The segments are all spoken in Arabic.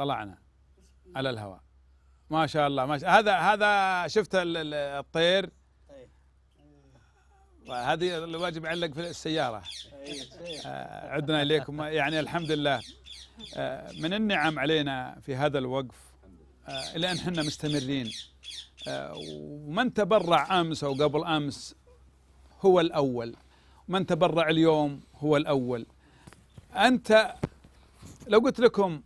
طلعنا على الهواء ما شاء الله ما شاء هذا هذا شفت الطير هذه الواجب يعلق في السيارة آه، عدنا إليكم يعني الحمد لله آه، من النعم علينا في هذا الوقف آه، إلى أن احنا مستمرين ومن تبرع أمس أو قبل أمس هو الأول من تبرع اليوم هو الأول أنت لو قلت لكم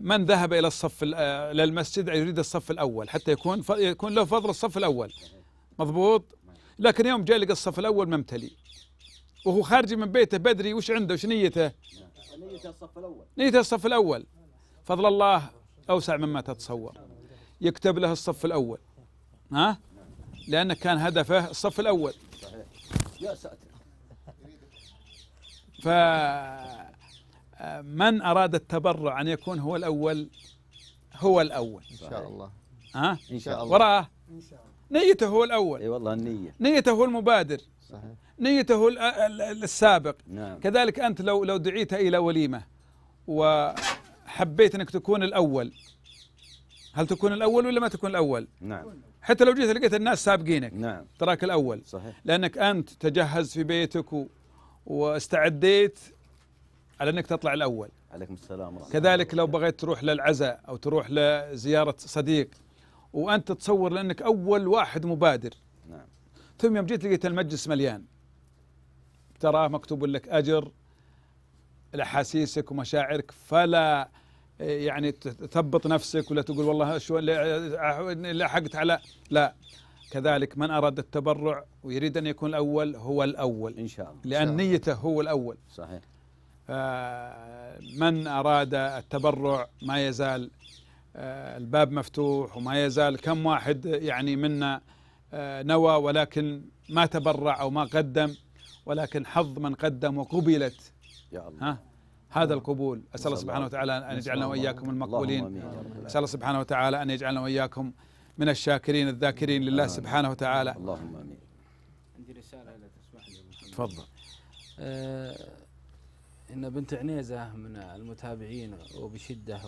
من ذهب الى الصف آه، الى المسجد يريد الصف الاول حتى يكون يكون له فضل الصف الاول مضبوط لكن يوم جاء لقى الصف الاول ممتلي وهو خارج من بيته بدري وش عنده وش نيته نيته الصف الاول نيته الصف الاول فضل الله اوسع مما تتصور يكتب له الصف الاول ها لانه كان هدفه الصف الاول صحيح يا ساتر ف من أراد التبرع أن يكون هو الأول هو الأول إن شاء الله ها؟ إن شاء الله وراه إن شاء الله نيته هو الأول أي والله النية نيته هو المبادر صحيح نيته هو السابق نعم. كذلك أنت لو لو دعيت إلى وليمة وحبيت أنك تكون الأول هل تكون الأول ولا ما تكون الأول نعم حتى لو جيت لقيت الناس سابقينك نعم تراك الأول صحيح لأنك أنت تجهز في بيتك واستعديت على انك تطلع الاول عليكم السلام ورحمه كذلك لو بغيت تروح للعزاء او تروح لزياره صديق وانت تصور لانك اول واحد مبادر نعم ثم يوم جيت لقيت المجلس مليان تراه مكتوب لك اجر لاحاسيسك ومشاعرك فلا يعني تثبط نفسك ولا تقول والله شو لحقت على لا كذلك من أراد التبرع ويريد أن يكون الأول هو الأول إن شاء الله لأن شاء الله. نيته هو الأول صحيح من أراد التبرع ما يزال آه، الباب مفتوح وما يزال كم واحد يعني منا آه، نوى ولكن ما تبرع أو ما قدم ولكن حظ من قدم وقبلت يا الله ها هذا نعم. القبول أسأل الله سبحانه وتعالى أن يجعلنا وإياكم المقبولين أسأل الله سبحانه وتعالى أن يجعلنا وإياكم من الشاكرين الذاكرين لله سبحانه وتعالى اللهم آمين عندي رسالة تسمح لي تفضل آه، إن بنت عنيزة من المتابعين وبشدة